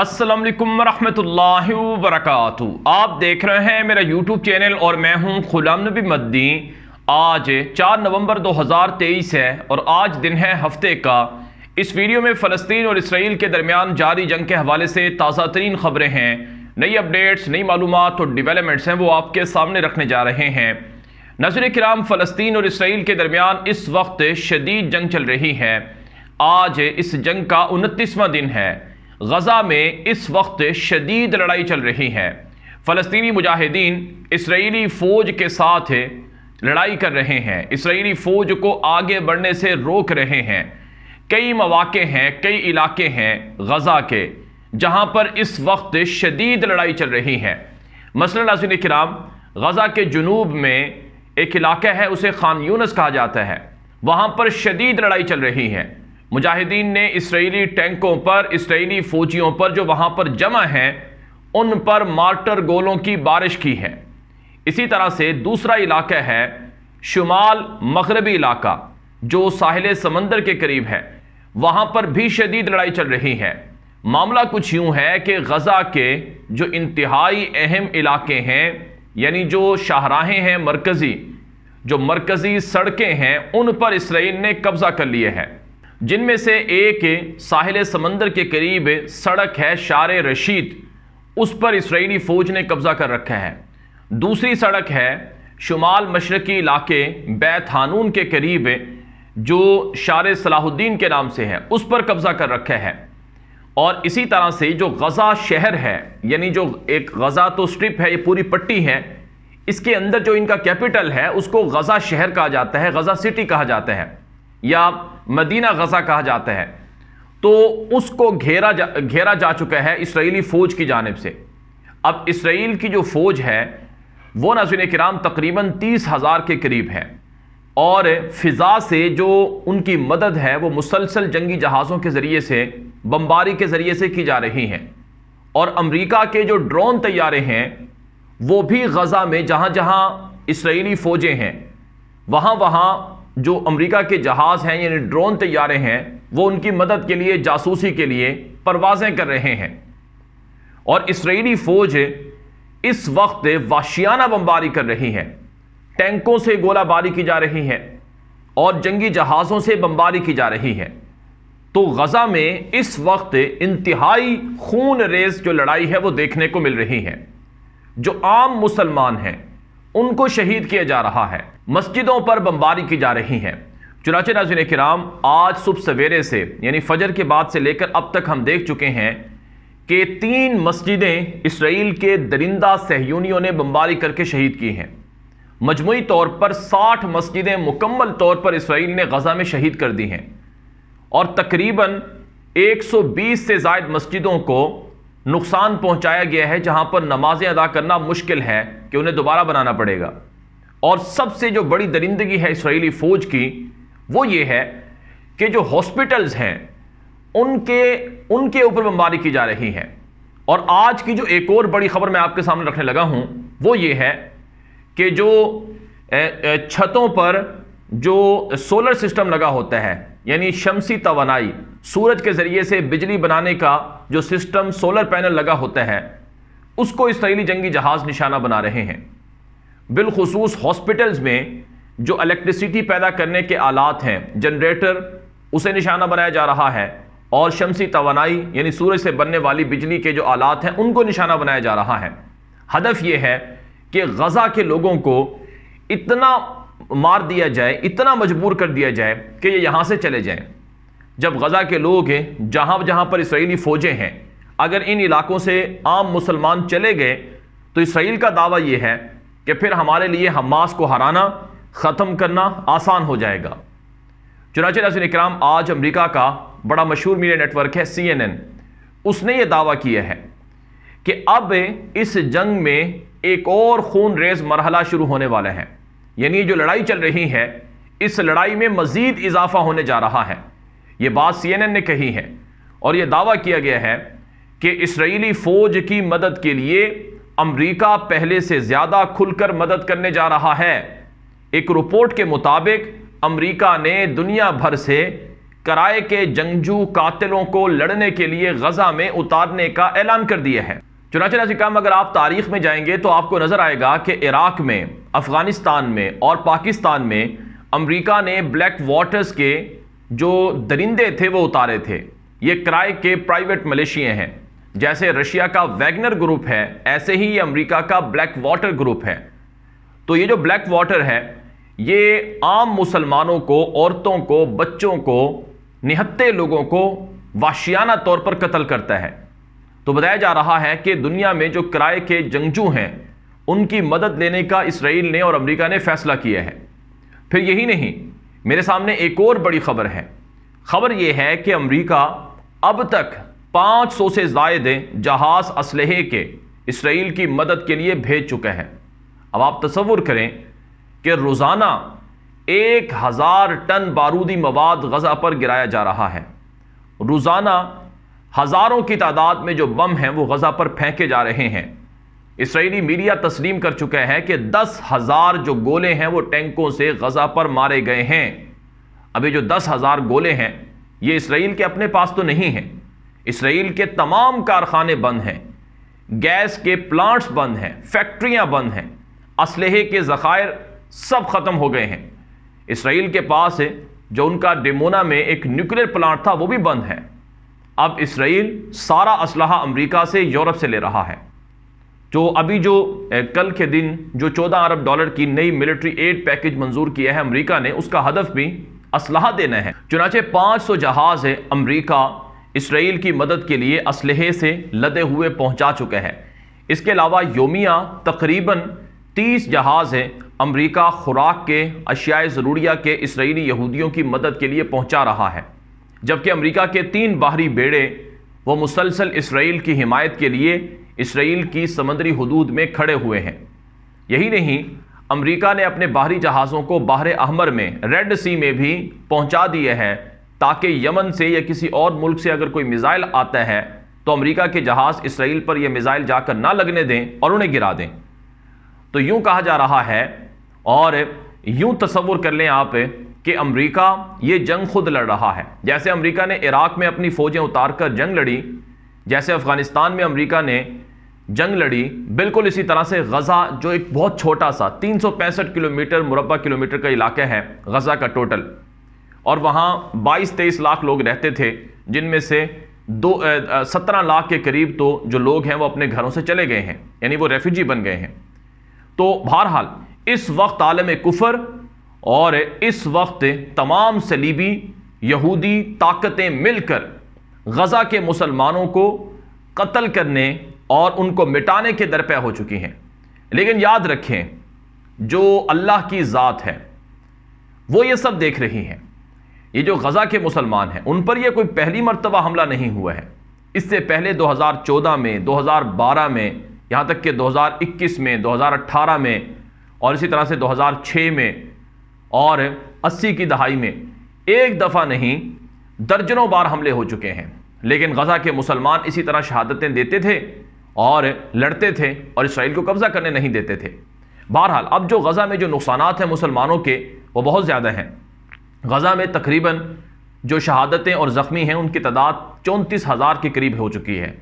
असलम वालेकुम रहमतुल्लाहि आप देख रहे हैं मेरा यूट्यूब चैनल और मैं हूं गुलाम नबी मद्दी आज 4 नवंबर 2023 है और आज दिन है हफ्ते का इस वीडियो में फ़लस्तीन और इसराइल के दरमियान जारी जंग के हवाले से ताज़ा तरीन खबरें हैं नई अपडेट्स नई मालूम और डिवेलपमेंट्स हैं वो आपके सामने रखने जा रहे हैं नजर कराम फ़लस्तीन और इसराइल के दरमियान इस वक्त शदीद जंग चल रही है आज इस जंग का उनतीसवा दिन है गजा में इस वक्त शदीद लड़ाई चल रही है फ़लस्तनी मुजाहिदीन इसराइली फ़ौज के साथ लड़ाई कर रहे हैं इसराइली फ़ौज को आगे बढ़ने से रोक रहे हैं कई मौाक़े हैं कई इलाके हैं गजा के जहाँ पर इस वक्त शदीद लड़ाई चल रही है मसला नाजिन कराम गजा के जनूब में एक इलाका है उसे खान यूनस कहा जाता है वहाँ पर शदीद लड़ाई चल रही है मुजाहिदीन ने इसराइली टैंकों पर इसराइली फौजियों पर जो वहाँ पर जमा हैं उन पर मार्टर गोलों की बारिश की है इसी तरह से दूसरा इलाका है शुमाल मगरबी इलाका जो साहिल समंदर के करीब है वहाँ पर भी शदीद लड़ाई चल रही है मामला कुछ यूँ है कि गज़ा के जो इंतहाई अहम इलाके हैं यानी जो शाहराहें हैं मरकज़ी जो मरकज़ी सड़कें हैं उन पर इसराइल ने कब्ज़ा कर लिए हैं जिनमें से एक साहिल समंदर के करीब सड़क है शार रशीद उस पर इसराइली फ़ौज ने कब्ज़ा कर रखा है दूसरी सड़क है शुमाल मशरकी इलाके बैथानून के करीब जो शार सलाहुद्दीन के नाम से है उस पर कब्ज़ा कर रखा है और इसी तरह से जो गज़ा शहर है यानी जो एक गज़ा तो स्ट्रिप है ये पूरी पट्टी है इसके अंदर जो इनका कैपिटल है उसको गज़ा शहर कहा जाता है गज़ा सिटी कहा जाता है या मदीना गजा कहा जाता है तो उसको घेरा जा घेरा जा चुका है इसराइली फ़ौज की जानब से अब इसराइल की जो फ़ौज है वो नजर कराम तकरीबन तीस हज़ार के करीब है और फ़िज़ा से जो उनकी मदद है वो मुसलसल जंगी जहाज़ों के ज़रिए से बम्बारी के ज़रिए से की जा रही हैं और अमरीका के जो ड्रोन तैयारे हैं वो भी गज़ा में जहाँ जहाँ इसराइली फ़ौजें हैं वहाँ वहाँ जो अमेरिका के जहाज़ हैं यानी ड्रोन तैयारे हैं वो उनकी मदद के लिए जासूसी के लिए परवाजें कर रहे हैं और इसराइली फ़ौज इस वक्त वाशियाना बमबारी कर रही है टैंकों से गोलाबारी की जा रही है और जंगी जहाज़ों से बमबारी की जा रही है तो गज़ा में इस वक्त इंतहाई खून रेस जो लड़ाई है वो देखने को मिल रही है जो आम मुसलमान हैं उनको शहीद किया जा रहा है मस्जिदों पर बमबारी की जा रही है चुनाचे नाजिन कराम आज सुबह सवेरे से यानी फजर के बाद से लेकर अब तक हम देख चुके हैं कि तीन मस्जिदें इसराइल के दरिंदा सहयूनियों ने बमबारी करके शहीद की हैं मजमू तौर पर 60 मस्जिदें मुकम्मल तौर पर इसराइल ने गजा में शहीद कर दी हैं और तकरीबन 120 से जायद मस्जिदों को नुकसान पहुंचाया गया है जहां पर नमाजें अदा करना मुश्किल है कि उन्हें दोबारा बनाना पड़ेगा और सबसे जो बड़ी दरिंदगी है इसराइली फ़ौज की वो ये है कि जो हॉस्पिटल्स हैं उनके उनके ऊपर बमबारी की जा रही है और आज की जो एक और बड़ी खबर मैं आपके सामने रखने लगा हूं वो ये है कि जो छतों पर जो सोलर सिस्टम लगा होता है यानी शमसी तोनाई सूरज के ज़रिए से बिजली बनाने का जो सिस्टम सोलर पैनल लगा होता है उसको इसराइली जंगी जहाज़ निशाना बना रहे हैं बिलखसूस हॉस्पिटल्स में जो इलेक्ट्रिसिटी पैदा करने के आलात हैं जनरेटर उसे निशाना बनाया जा रहा है और शमसी तोानाई यानी सूरज से बनने वाली बिजली के जो आलात हैं उनको निशाना बनाया जा रहा है हदफ ये है कि गज़ा के लोगों को इतना मार दिया जाए इतना मजबूर कर दिया जाए कि ये यहाँ से चले जाएँ जब गज़ा के लोग हैं जहाँ जहाँ पर इसराइली फ़ौजें हैं अगर इन इलाकों से आम मुसलमान चले गए तो इसराइल का दावा यह है कि फिर हमारे लिए हमास को हराना ख़त्म करना आसान हो जाएगा चुनाचे नजर इक्राम आज अमरीका का बड़ा मशहूर मीडिया नेटवर्क है सी एन एन उसने ये दावा किया है कि अब इस जंग में एक और खून रेज मरहला शुरू होने वाला है यानी जो लड़ाई चल रही है इस लड़ाई में मज़ीद इजाफा होने जा रहा है यह बात सी एन एन ने कही है और यह दावा किया गया है कि इसराइली फ़ौज की मदद के लिए अमरीका पहले से ज़्यादा खुलकर मदद करने जा रहा है एक रिपोर्ट के मुताबिक अमरीका ने दुनिया भर से कराए के जंगजू कातिलों को लड़ने के लिए गजा में उतारने का ऐलान कर दिया है चुनाच नाजिकाम अगर आप तारीख में जाएंगे तो आपको नज़र आएगा कि इराक में अफ़गानिस्तान में और पाकिस्तान में अमरीका ने ब्लैक वाटर्स के जो दरिंदे थे वो उतारे थे ये किराए के प्राइवेट मलेशिया हैं जैसे रशिया का वैगनर ग्रुप है ऐसे ही ये अमेरिका का ब्लैक वाटर ग्रुप है तो ये जो ब्लैक वाटर है ये आम मुसलमानों को औरतों को बच्चों को निहत्ते लोगों को वाशियाना तौर पर कत्ल करता है तो बताया जा रहा है कि दुनिया में जो किराए के जंगजू हैं उनकी मदद लेने का इसराइल ने और अमेरिका ने फैसला किया है फिर यही नहीं मेरे सामने एक और बड़ी खबर है खबर यह है कि अमेरिका अब तक पाँच सौ से जायदे जहाज असलहे के इसराइल की मदद के लिए भेज चुके हैं अब आप तस्वुर करें कि रोज़ाना एक हज़ार टन बारूदी मवाद गज़ा पर गिराया जा रहा है रोज़ाना हज़ारों की तादाद में जो बम हैं वो गज़ा पर फेंके जा रहे हैं इसराइली मीडिया तस्लीम कर चुके हैं कि दस हज़ार जो गोले हैं वो टैंकों से गज़ा पर मारे गए हैं अभी जो दस हज़ार गोले हैं ये इसराइल के अपने पास तो नहीं हैं इसराइल के तमाम कारखाने बंद हैं गैस के प्लांट्स बंद हैं फैक्ट्रियां बंद हैं इसलहे के ज़ख़ायर सब ख़त्म हो गए हैं इसराइल के पास है जो उनका डेमोना में एक न्यूक्लियर प्लांट था वो भी बंद है अब इसराइल सारा असलहा अमेरिका से यूरोप से ले रहा है जो अभी जो कल के दिन जो 14 अरब डॉलर की नई मिलिट्री एड पैकेज मंजूर किया है अमेरिका ने उसका हदफ भी असलाह देना है चुनाचे 500 जहाज़ है अमरीका इसराइल की मदद के लिए असलहे से लदे हुए पहुंचा चुके हैं इसके अलावा योमिया तकरीबन 30 जहाज़ हैं अमेरिका खुराक के अशियाए ज़रूरिया के इसराइली यहूदियों की मदद के लिए पहुंचा रहा है जबकि अमेरिका के तीन बाहरी बेड़े वो मुसलसल इसराइल की हिमायत के लिए इसराइल की समंदरी हदूद में खड़े हुए हैं यही नहीं अमरीका ने अपने बाहरी जहाज़ों को बाहर अहमर में रेड सी में भी पहुँचा दिए हैं ताकि यमन से या किसी और मुल्क से अगर कोई मिज़ाइल आता है तो अमेरिका के जहाज़ इसराइल पर यह मिज़ाइल जाकर ना लगने दें और उन्हें गिरा दें तो यूं कहा जा रहा है और यूं तस्वुर कर लें आप कि अमरीका ये जंग खुद लड़ रहा है जैसे अमरीका ने इराक़ में अपनी फ़ौजें उतार कर जंग लड़ी जैसे अफ़गानिस्तान में अमरीका ने जंग लड़ी बिल्कुल इसी तरह से गज़ा जो एक बहुत छोटा सा तीन किलोमीटर मुरबा किलोमीटर का इलाका है गज़ा का टोटल और वहाँ 22-23 लाख लोग रहते थे जिनमें से दो सत्रह लाख के करीब तो जो लोग हैं वो अपने घरों से चले गए हैं यानी वो रेफ्यूजी बन गए हैं तो बहरहाल इस वक्त आलम कुफर और इस वक्त तमाम सलीबी यहूदी ताकतें मिलकर गज़ा के मुसलमानों को कत्ल करने और उनको मिटाने के दरपे हो चुकी हैं लेकिन याद रखें जो अल्लाह की ज़ात है वो ये सब देख रही हैं ये जो गज़ा के मुसलमान हैं उन पर यह कोई पहली मरतबा हमला नहीं हुआ है इससे पहले 2014 में 2012 में यहाँ तक कि 2021 में 2018 में और इसी तरह से 2006 में और 80 की दहाई में एक दफ़ा नहीं दर्जनों बार हमले हो चुके हैं लेकिन गज़ा के मुसलमान इसी तरह शहादतें देते थे और लड़ते थे और इसराइल को कब्ज़ा करने नहीं देते थे बहरहाल अब जो गज़ा में जो नुकसान हैं मुसलमानों के वो बहुत ज़्यादा हैं गज़ा में तकरीबन जो शहादतें और ज़ख्मी हैं उनकी तादाद चौंतीस हज़ार के करीब हो चुकी है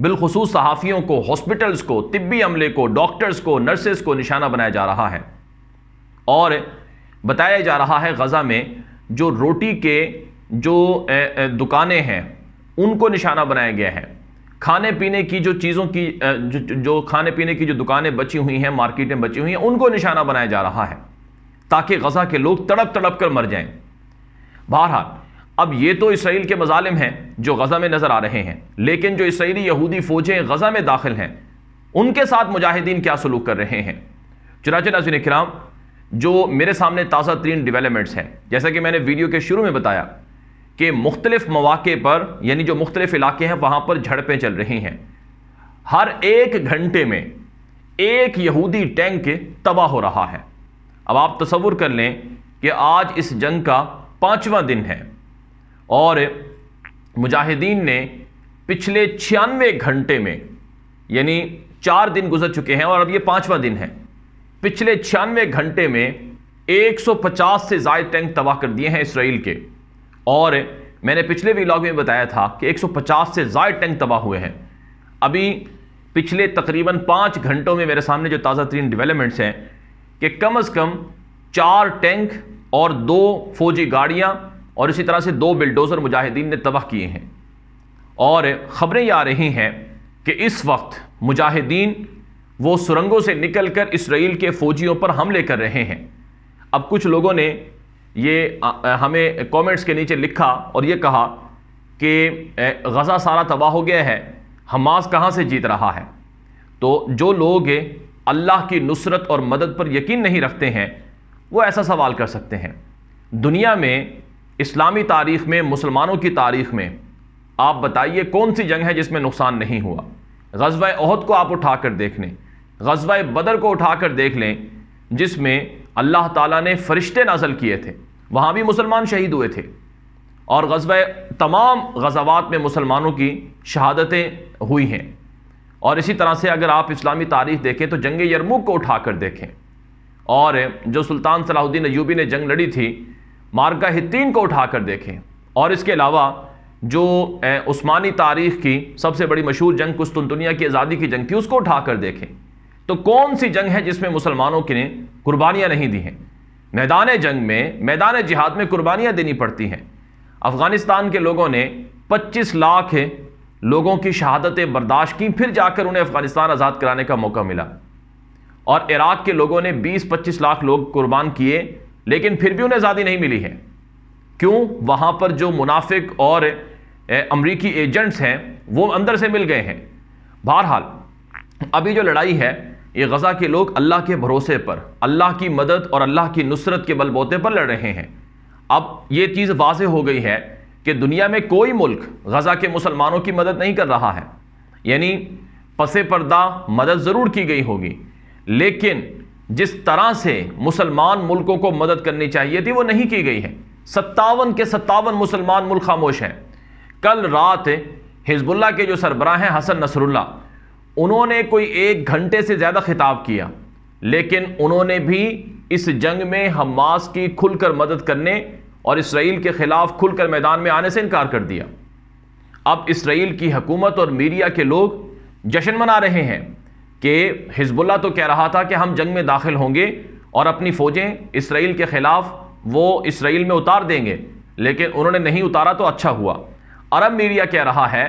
बिलखसूस सहाफ़ियों को हॉस्पिटल्स को तिब्बी अमले को डॉक्टर्स को नर्सेस को निशाना बनाया जा रहा है और बताया जा रहा है गज़ा में जो रोटी के जो दुकानें हैं उनको निशाना बनाया गया है खाने पीने की जो चीज़ों की जो खाने पीने की जो दुकानें बची हुई हैं मार्केटें बची हुई हैं उनको निशाना बनाया जा रहा है ताकि गजा के लोग तड़प तड़प कर मर जाएं बहरहाल अब ये तो इसराइल के मजालिम हैं जो गजा में नजर आ रहे हैं लेकिन जो इसराइली यहूदी फौजें गजा में दाखिल हैं उनके साथ मुजाहिदीन क्या सलूक कर रहे हैं चुनाच नाजिन कराम जो मेरे सामने ताज़ा तरीन डिवेलपमेंट्स हैं जैसा कि मैंने वीडियो के शुरू में बताया कि मुख्तलिफ मौाक़े पर यानी जो मुख्तलिफ इलाके हैं वहाँ पर झड़पें चल रही हैं हर एक घंटे में एक यहूदी टैंक तबाह हो रहा है अब आप तस्वुर कर लें कि आज इस जंग का पाँचवा दिन है और मुजाहिदीन ने पिछले छियानवे घंटे में यानी चार दिन गुजर चुके हैं और अब ये पाँचवा दिन है पिछले छियानवे घंटे में 150 से ज़ायद टैंक तबाह कर दिए हैं इसराइल के और मैंने पिछले लॉग में बताया था कि 150 से ज़ायद टैंक तबाह हुए हैं अभी पिछले तकरीबन पाँच घंटों में मेरे सामने जो ताज़ा तरीन डिवेलपमेंट्स हैं कि कम अज़ कम चार टैंक और दो फौजी गाड़ियाँ और इसी तरह से दो बिल्डोज़र मुजाहिदीन ने तबाह किए हैं और ख़बरें आ रही हैं कि इस वक्त मुजाहिदीन वो सुरंगों से निकल कर इसराइल के फ़ौजियों पर हमले कर रहे हैं अब कुछ लोगों ने ये हमें कमेंट्स के नीचे लिखा और ये कहा कि गज़ा सारा तबाह हो गया है हमास कहाँ से जीत रहा है तो जो लोग अल्लाह की नुसरत और मदद पर यकीन नहीं रखते हैं वो ऐसा सवाल कर सकते हैं दुनिया में इस्लामी तारीख में मुसलमानों की तारीख में आप बताइए कौन सी जंग है जिसमें नुकसान नहीं हुआ गजवा अहद को आप उठा कर देख लें गजवा बदर को उठा कर देख लें जिसमें अल्लाह ताला ने फरिश्ते नाजल किए थे वहाँ भी मुसलमान शहीद हुए थे और गजवा तमाम गजवात में मुसलमानों की शहादतें हुई हैं और इसी तरह से अगर आप इस्लामी तारीख देखें तो जंग यरमुक को उठाकर देखें और जो सुल्तान सलाहुद्दीन अयूबी ने जंग लड़ी थी मार्का हितीन को उठाकर देखें और इसके अलावा जो उस्मानी तारीख की सबसे बड़ी मशहूर जंग दुनिया की आज़ादी की जंग थी उसको उठाकर देखें तो कौन सी जंग है जिसमें मुसलमानों की कुर्बानियाँ नहीं दी हैं मैदान जंग में मैदान जिहाद में कुर्बानियाँ देनी पड़ती हैं अफ़गानिस्तान के लोगों ने 25 लाख लोगों की शहादतें बर्दाश्त की फिर जाकर उन्हें अफगानिस्तान आज़ाद कराने का मौका मिला और इराक़ के लोगों ने 20-25 लाख लोग कुर्बान किए लेकिन फिर भी उन्हें आज़ादी नहीं मिली है क्यों वहाँ पर जो मुनाफिक और अमरीकी एजेंट्स हैं वो अंदर से मिल गए हैं बहरहाल अभी जो लड़ाई है ये गज़ा के लोग अल्लाह के भरोसे पर अल्लाह की मदद और अल्लाह की नुसरत के बलबोते पर लड़ रहे हैं अब ये चीज़ वाज हो गई है कि दुनिया में कोई मुल्क गज़ा के मुसलमानों की मदद नहीं कर रहा है यानी पसे पर्दा मदद ज़रूर की गई होगी लेकिन जिस तरह से मुसलमान मुल्कों को मदद करनी चाहिए थी वो नहीं की गई है सत्तावन के सत्तावन मुसलमान मुल्क खामोश हैं कल रात हिजबुल्ला के जो सरबराह हैं हसन नसरुल्ला उन्होंने कोई एक घंटे से ज़्यादा खिताब किया लेकिन उन्होंने भी इस जंग में हमास की खुलकर मदद करने और इसराइल के ख़िलाफ़ खुलकर मैदान में आने से इनकार कर दिया अब इसराइल की हकूमत और मीडिया के लोग जश्न मना रहे हैं कि हिजबुल्ला तो कह रहा था कि हम जंग में दाखिल होंगे और अपनी फ़ौजें इसराइल के ख़िलाफ़ वो इसराइल में उतार देंगे लेकिन उन्होंने नहीं उतारा तो अच्छा हुआ अरब मीडिया कह रहा है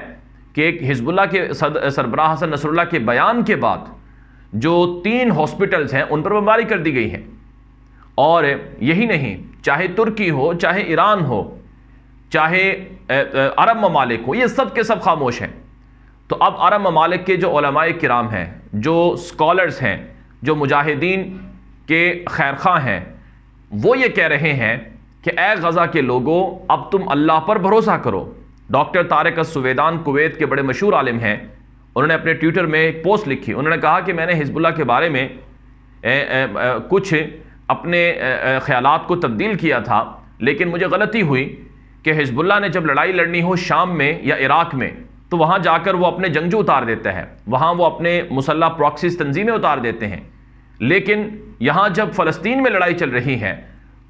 कि हिजबुल्ला के सरबराह हसन नसरुल्ला के बयान के बाद जो तीन हॉस्पिटल्स हैं उन पर बमबारी कर दी गई है और यही नहीं चाहे तुर्की हो चाहे ईरान हो चाहे अरब ममालिक हो ये सब के सब खामोश हैं तो अब अरब ममालिक के जो कराम हैं जो स्कॉलर्स हैं जो मुजाहिदीन के खैर खां हैं वो ये कह रहे हैं कि ए गज़ा के लोगों अब तुम अल्लाह पर भरोसा करो डॉक्टर तारक सुवेदान कुवैत के बड़े मशहूर आलिम हैं उन्होंने अपने ट्विटर में एक पोस्ट लिखी उन्होंने कहा कि मैंने हिजबुल्ला के बारे में ए, ए, ए, कुछ अपने ख्याल को तब्दील किया था लेकिन मुझे गलती हुई कि हिजबुल्ला ने जब लड़ाई लड़नी हो शाम में या इराक़ में तो वहाँ जाकर वो अपने जंगजू उतार देते हैं वहाँ वो अपने मुसल्ह प्रॉक्सिस तंजीमें उतार देते हैं लेकिन यहाँ जब फ़लस्तीन में लड़ाई चल रही है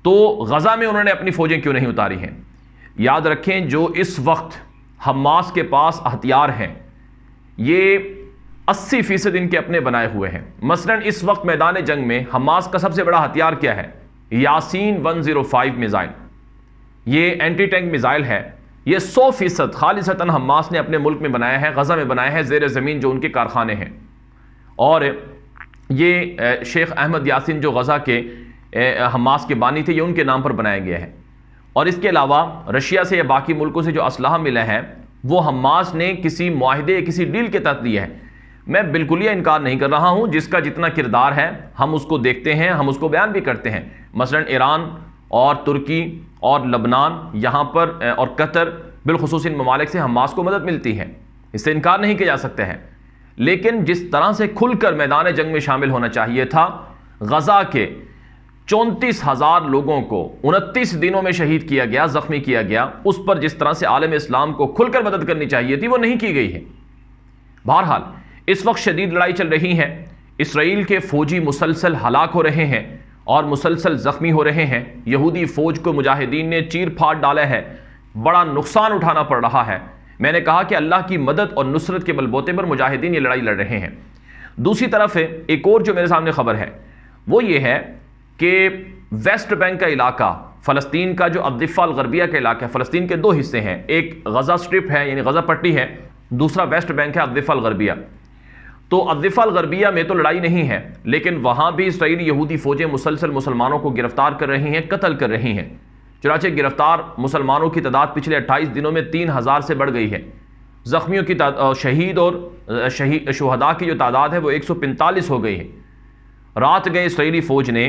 तो गज़ा में उन्होंने अपनी फ़ौजें क्यों नहीं उतारी हैं याद रखें जो इस वक्त हमास के पास हथियार हैं ये अस्सी फीसद इनके अपने बनाए हुए हैं मसलन इस वक्त मैदान जंग में हमास का सबसे बड़ा हथियार क्या है यासीन 105 मिज़ाइल ये एंटी टैंक मिज़ाइल है ये 100 फीसद खालिशता हमास ने अपने मुल्क में बनाया है गज़ा में बनाया है जेर ज़मीन जो उनके कारखाने हैं और ये शेख अहमद यासिन जो गज़ा के हमास के बानी थे ये उनके नाम पर बनाया गया है और इसके अलावा रशिया से या बाकी मुल्कों से जो असलाह मिला है वो हमास ने किसी माहदे किसी डील के तहत दिया है मैं बिल्कुल ही इनकार नहीं कर रहा हूं जिसका जितना किरदार है हम उसको देखते हैं हम उसको बयान भी करते हैं मसलन ईरान और तुर्की और लबनान यहां पर और कतर बिलखसूस इन ममालिक से हमास को मदद मिलती है इससे इनकार नहीं किया जा सकते हैं लेकिन जिस तरह से खुलकर मैदान जंग में शामिल होना चाहिए था गज़ा के चौंतीस हज़ार लोगों को उनतीस दिनों में शहीद किया गया ज़ख्मी किया गया उस पर जिस तरह से आलम इस्लाम को खुलकर मदद करनी चाहिए थी वो नहीं की गई है बहरहाल इस वक्त शदीद लड़ाई चल रही है इसराइल के फौजी मुसलसल हलाक हो रहे हैं और मुसलसल ज़ख्मी हो रहे हैं यहूदी फ़ौज को मुजाहिदीन ने चीर फाड़ डाला है बड़ा नुकसान उठाना पड़ रहा है मैंने कहा कि अल्लाह की मदद और नुसरत के बलबोते पर मुजाहिदीन ये लड़ाई लड़ रहे हैं दूसरी तरफ एक और जो मेरे सामने ख़बर है वो ये है कि वेस्ट बैंक का इलाका फ़लस्तीन का जो अब्दिफा गरबिया का इलाका है फ़लस्तीन के दो हिस्से हैं एक गज़ा स्ट्रिप है यानी गज़ा पट्टी है दूसरा वेस्ट बैंक है अब्दिफा गरबिया तो अदिफा गरबिया में तो लड़ाई नहीं है लेकिन वहां भी इसराइली यहूदी फौजें मुसलसल मुसलमानों को गिरफ्तार कर रही हैं कत्ल कर रही हैं चुनाचे गिरफ्तार मुसलमानों की तादाद पिछले अट्ठाईस दिनों में तीन हज़ार से बढ़ गई है ज़ख्मियों की शहीद और शहीद शहदा की जो तादाद है वो एक सौ पैंतालीस हो गई है रात गए इसराइली फ़ौज ने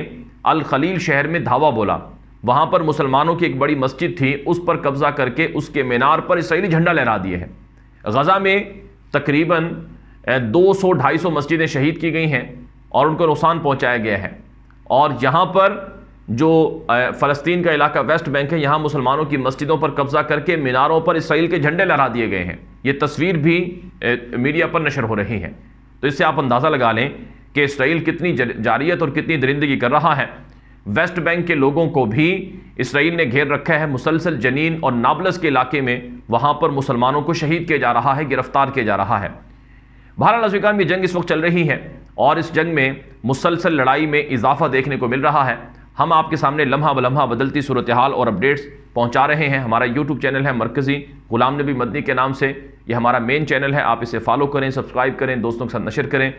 अल खलील शहर में धावा बोला वहाँ पर मुसलमानों की एक बड़ी मस्जिद थी उस पर कब्ज़ा करके उसके मीनार पर इसराइली झंडा लहरा दिए हैं गज़ा में तकरीबन ढाई सौ मस्जिदें शहीद की गई हैं और उनको नुकसान पहुंचाया गया है और यहाँ पर जो फ़लस्तीन का इलाका वेस्ट बैंक है यहाँ मुसलमानों की मस्जिदों पर कब्ज़ा करके मीनारों पर इसराइल के झंडे लहरा दिए गए हैं ये तस्वीर भी मीडिया पर नशर हो रही है तो इससे आप अंदाज़ा लगा लें कि इसराइल कितनी जारियत और कितनी दरिंदगी कर रहा है वेस्ट बैंक के लोगों को भी इसराइल ने घेर रखा है मुसलसल जनीन और नाबलस के इलाके में वहाँ पर मुसलमानों को शहीद किया जा रहा है गिरफ्तार किया जा रहा है भारत अफ्रीकान में जंग इस वक्त चल रही है और इस जंग में मुसलसल लड़ाई में इजाफा देखने को मिल रहा है हम आपके सामने लम्हा बलम्हा बदलती सूरत हाल और अपडेट्स पहुंचा रहे हैं हमारा यूट्यूब चैनल है मरकज़ी गुलाम नबी मदनी के नाम से ये हमारा मेन चैनल है आप इसे फॉलो करें सब्सक्राइब करें दोस्तों के साथ नशर करें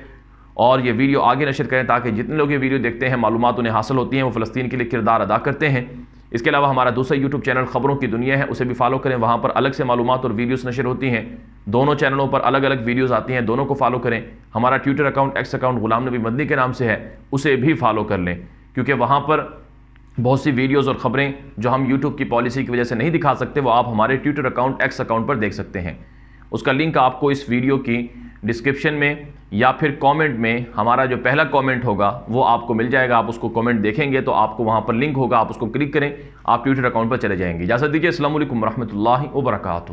और ये वीडियो आगे नशर करें ताकि जितने लोग ये वीडियो देखते हैं मालूम उन्हें हासिल होती हैं वो फ़लस्तीन के लिए किरदार अदा करते हैं इसके अलावा हमारा दूसरा यूट्यूब चैनल खबरों की दुनिया है उसे भी फॉलो करें वहाँ पर अलग से मालूम और वीडियोस नशर होती हैं दोनों चैनलों पर अलग अलग वीडियोस आती हैं दोनों को फॉलो करें हमारा Twitter account X account Ghulam Nabi Madani के नाम से है उसे भी फॉलो कर लें क्योंकि वहाँ पर बहुत सी वीडियोज़ और ख़बरें जो हम यूट्यूब की पॉलिसी की वजह से नहीं दिखा सकते वो आप हमारे ट्विटर अकाउंट एक्स अकाउंट पर देख सकते हैं उसका लिंक आपको इस वीडियो की डिस्क्रिप्शन में या फिर कमेंट में हमारा जो पहला कमेंट होगा वो आपको मिल जाएगा आप उसको कमेंट देखेंगे तो आपको वहाँ पर लिंक होगा आप उसको क्लिक करें आप ट्विटर अकाउंट पर चले जाएंगे इजाज़त दीजिए असल वरहमल वर्का